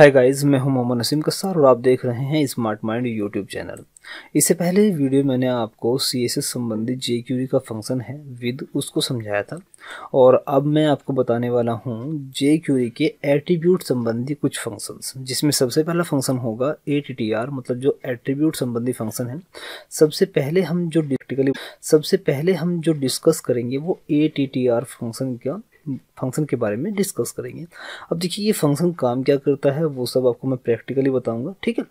hi guys मैं हूं मोहम्मद नसीम कसार और आप देख रहे हैं स्मार्ट माइंड यूट्यूब चैनल इससे पहले वीडियो मैंने आपको सी एस संबंधित जे का फंक्शन है विद उसको समझाया था और अब मैं आपको बताने वाला हूं जे के एट्रीब्यूट संबंधी कुछ फंक्शंस जिसमें सबसे पहला फंक्शन होगा ए टी टी आर मतलब जो एट्रीब्यूट संबंधी फंक्शन है सबसे पहले हम जो प्रैक्टिकली सबसे पहले हम जो डिस्कस करेंगे वो A T T R function का फंक्शन के बारे में डिस्कस करेंगे अब देखिए ये फंक्शन काम क्या करता है वो सब आपको मैं प्रैक्टिकली बताऊंगा ठीक है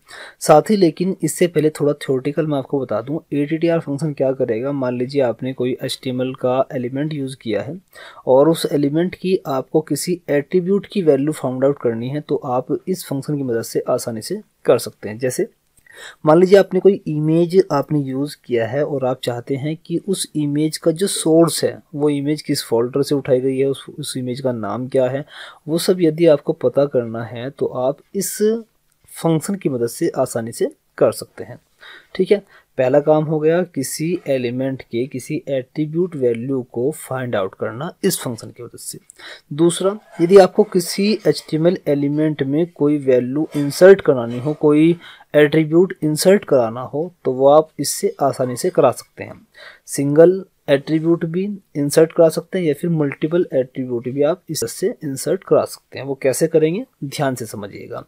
साथ ही लेकिन इससे पहले थोड़ा थ्योरेटिकल मैं आपको बता दूं ए फंक्शन क्या करेगा मान लीजिए आपने कोई एच का एलिमेंट यूज़ किया है और उस एलिमेंट की आपको किसी एट्रीब्यूट की वैल्यू फाउंड आउट करनी है तो आप इस फंक्शन की मदद से आसानी से कर सकते हैं जैसे मान लीजिए आपने कोई इमेज आपने यूज़ किया है और आप चाहते हैं कि उस इमेज का जो सोर्स है वो इमेज किस फोल्डर से उठाई गई है उस उस इमेज का नाम क्या है वो सब यदि आपको पता करना है तो आप इस फंक्शन की मदद से आसानी से कर सकते हैं ठीक है पहला काम हो गया किसी एलिमेंट के किसी एट्रीब्यूट वैल्यू को फाइंड आउट करना इस फंक्शन की मदद से दूसरा यदि आपको किसी एच एलिमेंट में कोई वैल्यू इंसर्ट करानी हो कोई एट्रीब्यूट इंसर्ट कराना हो तो वो आप इससे आसानी से करा सकते हैं सिंगल एट्रीब्यूट भी इंसर्ट करा सकते हैं या फिर मल्टीपल एट्रीब्यूट भी आप इससे इंसर्ट करा सकते हैं वो कैसे करेंगे ध्यान से समझिएगा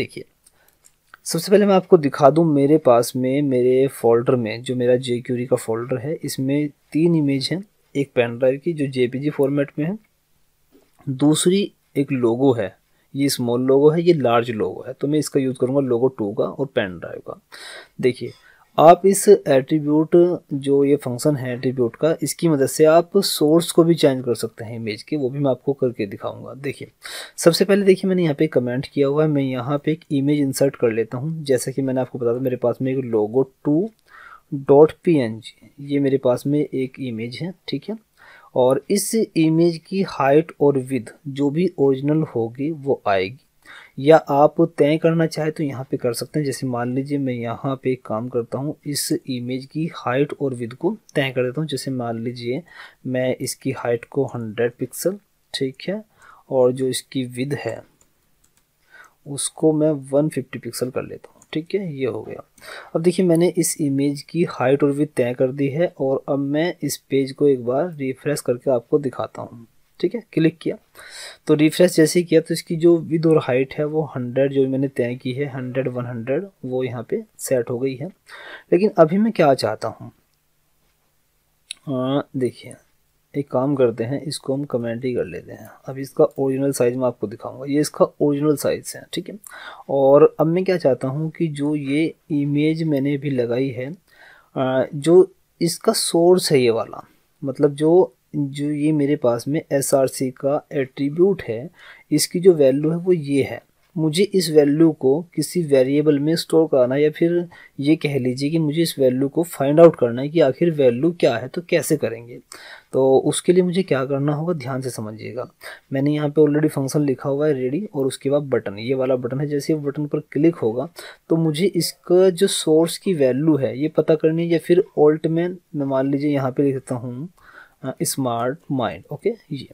देखिए सबसे पहले मैं आपको दिखा दूं मेरे पास में मेरे फोल्डर में जो मेरा जे क्यूरी का फोल्डर है इसमें तीन इमेज हैं एक पेन ड्राइव की जो जे फॉर्मेट में है दूसरी एक लोगो है ये स्मॉल लोगो है ये लार्ज लोगो है तो मैं इसका यूज़ करूँगा लोगो टू का और पेन ड्राइव का देखिए आप इस एट्रीब्यूट जो ये फंक्शन है एट्रीब्यूट का इसकी मदद से आप सोर्स को भी चेंज कर सकते हैं इमेज के वो भी मैं आपको करके दिखाऊंगा देखिए सबसे पहले देखिए मैंने यहाँ पे कमेंट किया हुआ है मैं यहाँ पे एक इमेज इंसर्ट कर लेता हूँ जैसे कि मैंने आपको बताया मेरे पास में एक लोगो टू डॉट पी ये मेरे पास में एक इमेज है ठीक है और इस इमेज की हाइट और विध जो भी ओरिजिनल होगी वो आएगी या आप तय करना चाहे तो यहाँ पे कर सकते हैं जैसे मान लीजिए मैं यहाँ पे काम करता हूँ इस इमेज की हाइट और विध को तय कर देता हूँ जैसे मान लीजिए मैं इसकी हाइट को हंड्रेड पिक्सल ठीक है और जो इसकी विध है उसको मैं वन फिफ्टी पिक्सल कर लेता हूँ ठीक है ये हो गया अब देखिए मैंने इस इमेज की हाइट और विथ तय कर दी है और अब मैं इस पेज को एक बार रिफ्रेश करके आपको दिखाता हूँ ठीक है क्लिक किया तो रिफ्रेश जैसे किया तो इसकी जो विद और हाइट है वो हंड्रेड जो मैंने तय की है हंड्रेड वन हंड्रेड वो यहाँ पे सेट हो गई है लेकिन अभी मैं क्या चाहता हूँ देखिए एक काम करते हैं इसको हम कमेंट ही कर लेते हैं अब इसका ओरिजिनल साइज़ मैं आपको दिखाऊंगा ये इसका ओरिजिनल साइज़ है ठीक है और अब मैं क्या चाहता हूँ कि जो ये इमेज मैंने भी लगाई है जो इसका सोर्स है ये वाला मतलब जो जो ये मेरे पास में एस का एट्रीब्यूट है इसकी जो वैल्यू है वो ये है मुझे इस वैल्यू को किसी वेरिएबल में स्टोर कराना है या फिर ये कह लीजिए कि मुझे इस वैल्यू को फाइंड आउट करना है कि आखिर वैल्यू क्या है तो कैसे करेंगे तो उसके लिए मुझे क्या करना होगा ध्यान से समझिएगा मैंने यहाँ पे ऑलरेडी फंक्शन लिखा हुआ है रेडी और उसके बाद बटन ये वाला बटन है जैसे बटन पर क्लिक होगा तो मुझे इसका जो सोर्स की वैल्यू है ये पता करनी है या फिर ऑल्ट में मैं मान लीजिए यहाँ पर लिखता हूँ स्मार्ट माइंड ओके ये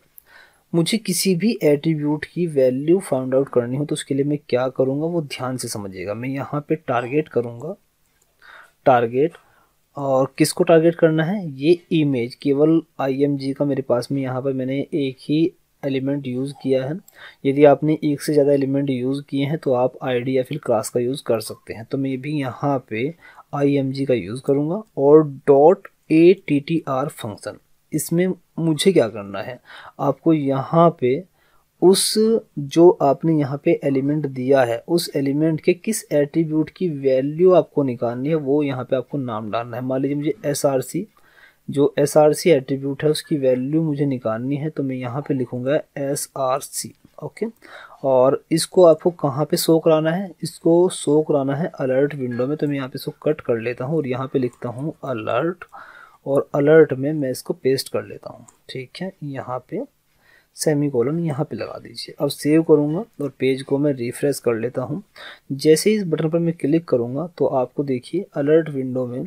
मुझे किसी भी एट्रीब्यूट की वैल्यू फाइंड आउट करनी हो तो उसके लिए मैं क्या करूँगा वो ध्यान से समझिएगा मैं यहाँ पे टारगेट करूँगा टारगेट और किसको टारगेट करना है ये इमेज केवल आई का मेरे पास में यहाँ पर मैंने एक ही एलिमेंट यूज़ किया है यदि आपने एक से ज़्यादा एलिमेंट यूज़ किए हैं तो आप आई या फिर क्लास का यूज़ कर सकते हैं तो मैं भी यहाँ पर आई का यूज़ करूँगा और dot A T T R function इसमें मुझे क्या करना है आपको यहाँ पे उस जो आपने यहाँ पे एलिमेंट दिया है उस एलिमेंट के किस एट्रीब्यूट की वैल्यू आपको निकालनी है वो यहाँ पे आपको नाम डालना है मान लीजिए मुझे एस आर सी जो एस आर सी एट्रीब्यूट है उसकी वैल्यू मुझे निकालनी है तो मैं यहाँ पे लिखूँगा एस आर सी ओके और इसको आपको कहाँ पे शो कराना है इसको शो कराना है अलर्ट विंडो में तो मैं यहाँ पे इसको कट कर लेता हूँ और यहाँ पे लिखता हूँ अलर्ट और अलर्ट में मैं इसको पेस्ट कर लेता हूँ ठीक है यहाँ पे सेमी कॉलन यहाँ पे लगा दीजिए अब सेव करूँगा और पेज को मैं रिफ्रेश कर लेता हूँ जैसे ही इस बटन पर मैं क्लिक करूँगा तो आपको देखिए अलर्ट विंडो में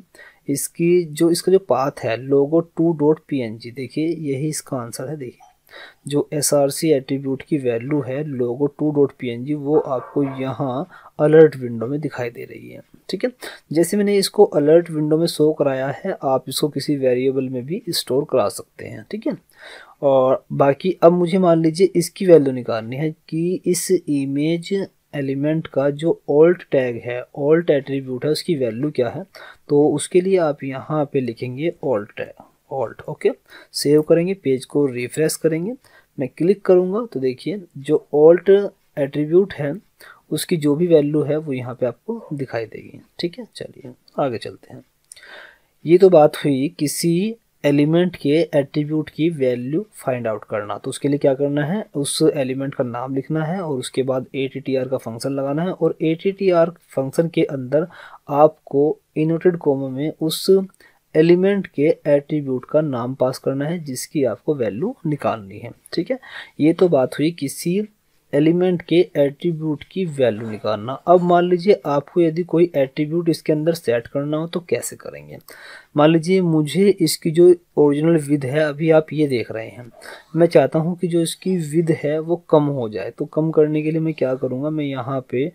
इसकी जो इसका जो पाथ है logo two dot P N G देखिए यही इसका आंसर है देखिए जो एस आर सी एट्रीब्यूट की वैल्यू है logo two dot P N G वो आपको यहाँ अलर्ट विंडो में दिखाई दे रही है ठीक है जैसे मैंने इसको अलर्ट विंडो में शो कराया है आप इसको किसी वेरिएबल में भी स्टोर करा सकते हैं ठीक है और बाकी अब मुझे मान लीजिए इसकी वैल्यू निकालनी है कि इस इमेज एलिमेंट का जो ऑल्ट टैग है ऑल्ट एट्रीब्यूट है उसकी वैल्यू क्या है तो उसके लिए आप यहाँ पे लिखेंगे alt tag alt okay save करेंगे पेज को रिफ्रेश करेंगे मैं क्लिक करूँगा तो देखिए जो ऑल्ट एट्रीब्यूट है उसकी जो भी वैल्यू है वो यहाँ पे आपको दिखाई देगी ठीक है चलिए आगे चलते हैं ये तो बात हुई किसी एलिमेंट के एट्रीब्यूट की वैल्यू फाइंड आउट करना तो उसके लिए क्या करना है उस एलिमेंट का नाम लिखना है और उसके बाद ए का फंक्शन लगाना है और ए फंक्शन के अंदर आपको इनोटेड कोमा में उस एलिमेंट के एट्रीब्यूट का नाम पास करना है जिसकी आपको वैल्यू निकालनी है ठीक है ये तो बात हुई किसी एलिमेंट के एट्रीब्यूट की वैल्यू निकालना अब मान लीजिए आपको यदि कोई एट्रीब्यूट इसके अंदर सेट करना हो तो कैसे करेंगे मान लीजिए मुझे इसकी जो ओरिजिनल विद है अभी आप ये देख रहे हैं मैं चाहता हूँ कि जो इसकी विद है वो कम हो जाए तो कम करने के लिए मैं क्या करूँगा मैं यहाँ पे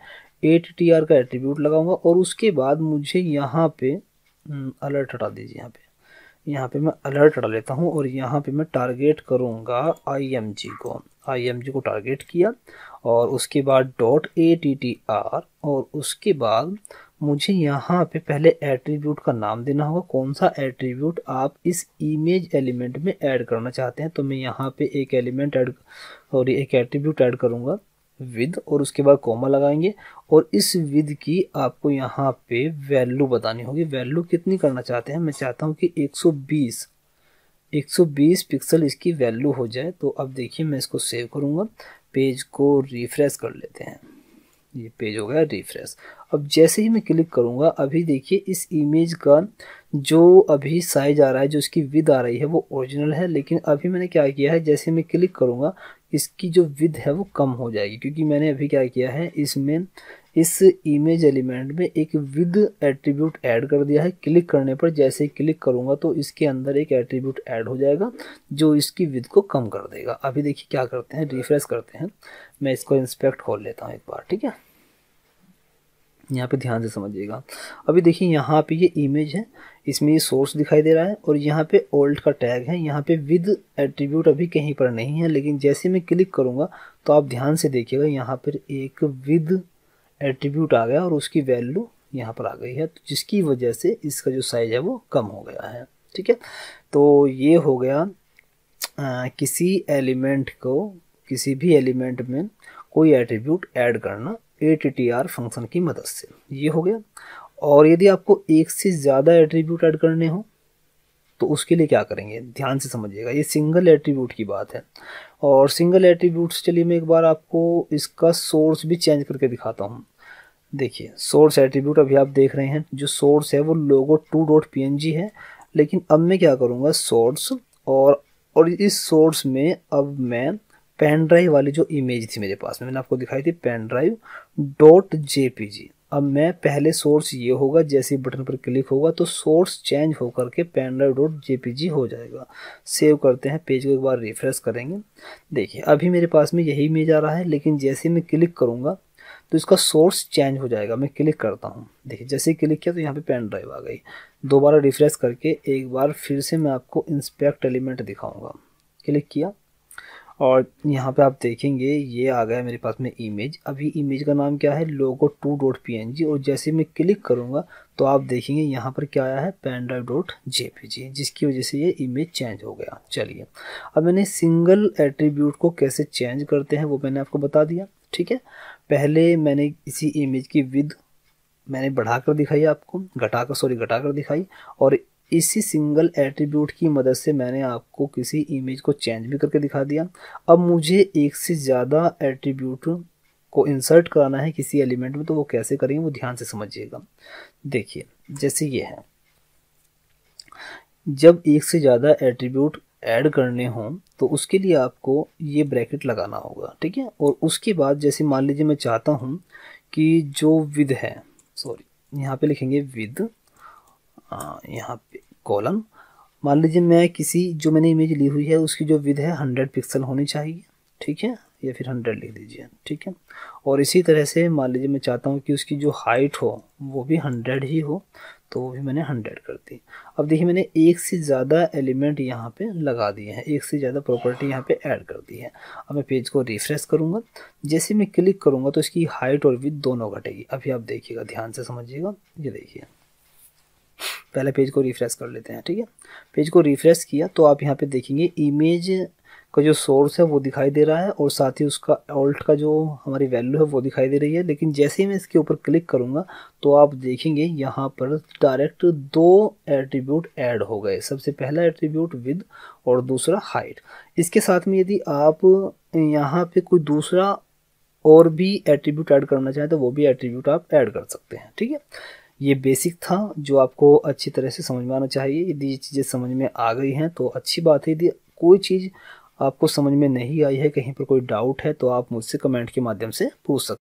एट टी आर का एट्रीब्यूट लगाऊंगा और उसके बाद मुझे यहाँ पे अलर्ट हम्म, हटा दीजिए यहाँ पे यहाँ पे मैं अलर्ट हटा लेता हूँ और यहाँ पे मैं टारगेट करूँगा आईएमजी को आईएमजी को टारगेट किया और उसके बाद dot A T T R और उसके बाद मुझे यहाँ पे पहले एट्रीब्यूट का नाम देना होगा कौन सा एट्रीब्यूट आप इस इमेज एलिमेंट में ऐड करना चाहते हैं तो मैं यहाँ पे एक एलिमेंट ऐड और एक एट्रीब्यूट ऐड करूँगा विद और उसके बाद कॉमा लगाएंगे और इस विद की आपको यहाँ पे वैल्यू बतानी होगी वैल्यू कितनी करना चाहते हैं मैं चाहता हूँ कि 120 120 पिक्सल इसकी वैल्यू हो जाए तो अब देखिए मैं इसको सेव करूँगा पेज को रिफ्रेश कर लेते हैं ये पेज हो गया रिफ्रेश अब जैसे ही मैं क्लिक करूँगा अभी देखिए इस इमेज का जो अभी साइज आ रहा है जो इसकी विद आ रही है वो ओरिजिनल है लेकिन अभी मैंने क्या किया है जैसे मैं क्लिक करूँगा इसकी जो विद है वो कम हो जाएगी क्योंकि मैंने अभी क्या किया है इसमें इस इमेज एलिमेंट में एक विद एट्रीब्यूट ऐड कर दिया है क्लिक करने पर जैसे ही क्लिक करूँगा तो इसके अंदर एक एट्रीब्यूट ऐड हो जाएगा जो इसकी विद को कम कर देगा अभी देखिए क्या करते हैं रिफ्रेश करते हैं मैं इसको इंस्पेक्ट खोल लेता हूँ एक बार ठीक है यहाँ पे ध्यान से समझिएगा अभी देखिए यहाँ पे ये इमेज है इसमें ये सोर्स दिखाई दे रहा है और यहाँ पे ओल्ड का टैग है यहाँ पे विद एट्रीब्यूट अभी कहीं पर नहीं है लेकिन जैसे मैं क्लिक करूँगा तो आप ध्यान से देखिएगा यहाँ पर एक विद एट्रीब्यूट आ गया और उसकी वैल्यू यहाँ पर आ गई है तो जिसकी वजह से इसका जो साइज है वो कम हो गया है ठीक है तो ये हो गया आ, किसी एलिमेंट को किसी भी एलिमेंट में कोई एट्रीब्यूट ऐड करना ए टी फंक्शन की मदद से ये हो गया और यदि आपको एक से ज़्यादा एट्रीब्यूट ऐड करने हो तो उसके लिए क्या करेंगे ध्यान से समझिएगा ये सिंगल एट्रीब्यूट की बात है और सिंगल एट्रीब्यूट्स चलिए मैं एक बार आपको इसका सोर्स भी चेंज करके दिखाता हूँ देखिए सोर्स एट्रीब्यूट अभी आप देख रहे हैं जो सोर्स है वो लोगो टू डॉट पी है लेकिन अब मैं क्या करूँगा सोर्स और और इस सोर्स में अब मैं पेन ड्राइव वाली जो इमेज थी मेरे पास में मैंने आपको दिखाई थी पेन ड्राइव डॉट जे अब मैं पहले सोर्स ये होगा जैसे बटन पर क्लिक होगा तो सोर्स चेंज होकर के पेन ड्राइव डॉट जे हो जाएगा सेव करते हैं पेज को एक बार रिफ्रेश करेंगे देखिए अभी मेरे पास में यही इमेज आ रहा है लेकिन जैसे मैं क्लिक करूँगा तो इसका सोर्स चेंज हो जाएगा मैं क्लिक करता हूँ देखिए जैसे क्लिक किया तो यहाँ पे पेन ड्राइव आ गई दोबारा रिफ्रेश करके एक बार फिर से मैं आपको इंस्पेक्ट एलिमेंट दिखाऊँगा क्लिक किया और यहाँ पे आप देखेंगे ये आ गया मेरे पास में इमेज अभी इमेज का नाम क्या है लोगो टू डॉट पी और जैसे मैं क्लिक करूँगा तो आप देखेंगे यहाँ पर क्या आया है पेन ड्राइव डॉट जे जिसकी वजह से ये इमेज चेंज हो गया चलिए अब मैंने सिंगल एट्रीब्यूट को कैसे चेंज करते हैं वो मैंने आपको बता दिया ठीक है पहले मैंने इसी इमेज की विद मैंने बढ़ाकर दिखाई आपको घटाकर सॉरी घटाकर दिखाई और इसी सिंगल एट्रीब्यूट की मदद से मैंने आपको किसी इमेज को चेंज भी करके दिखा दिया अब मुझे एक से ज़्यादा एट्रीब्यूट को इंसर्ट कराना है किसी एलिमेंट में तो वो कैसे करेंगे वो ध्यान से समझिएगा देखिए जैसे ये है जब एक से ज़्यादा एट्रीब्यूट ऐड करने हों तो उसके लिए आपको ये ब्रैकेट लगाना होगा ठीक है और उसके बाद जैसे मान लीजिए मैं चाहता हूँ कि जो विद है सॉरी यहाँ पे लिखेंगे विद यहाँ पे कॉलम मान लीजिए मैं किसी जो मैंने इमेज ली हुई है उसकी जो विध है हंड्रेड पिक्सल होनी चाहिए ठीक है या फिर हंड्रेड लिख दीजिए ठीक है और इसी तरह से मान लीजिए मैं चाहता हूँ कि उसकी जो हाइट हो वो भी हंड्रेड ही हो तो वो भी मैंने हंड्रेड कर दी अब देखिए मैंने एक से ज़्यादा एलिमेंट यहाँ पे लगा दिए हैं एक से ज़्यादा प्रॉपर्टी यहाँ पे ऐड कर दी है अब मैं पेज को रिफ्रेश करूँगा जैसे मैं क्लिक करूँगा तो इसकी हाइट और विथ दोनों घटेगी अभी आप देखिएगा ध्यान से समझिएगा ये देखिए पहले पेज को रिफ्रेश कर लेते हैं ठीक है पेज को रिफ्रेश किया तो आप यहाँ पे देखेंगे इमेज का जो सोर्स है वो दिखाई दे रहा है और साथ ही उसका ऑल्ट का जो हमारी वैल्यू है वो दिखाई दे रही है लेकिन जैसे ही मैं इसके ऊपर क्लिक करूँगा तो आप देखेंगे यहाँ पर डायरेक्ट दो एट्रीब्यूट ऐड हो गए सबसे पहला एट्रीब्यूट विद और दूसरा हाइट इसके साथ में यदि आप यहाँ पर कोई दूसरा और भी एट्रीब्यूट ऐड करना चाहें तो वो भी एट्रीब्यूट आप ऐड कर सकते हैं ठीक है ये बेसिक था जो आपको अच्छी तरह से समझ में आना चाहिए यदि ये चीज़ें समझ में आ गई हैं तो अच्छी बात है यदि कोई चीज़ आपको समझ में नहीं आई है कहीं पर कोई डाउट है तो आप मुझसे कमेंट के माध्यम से पूछ सकते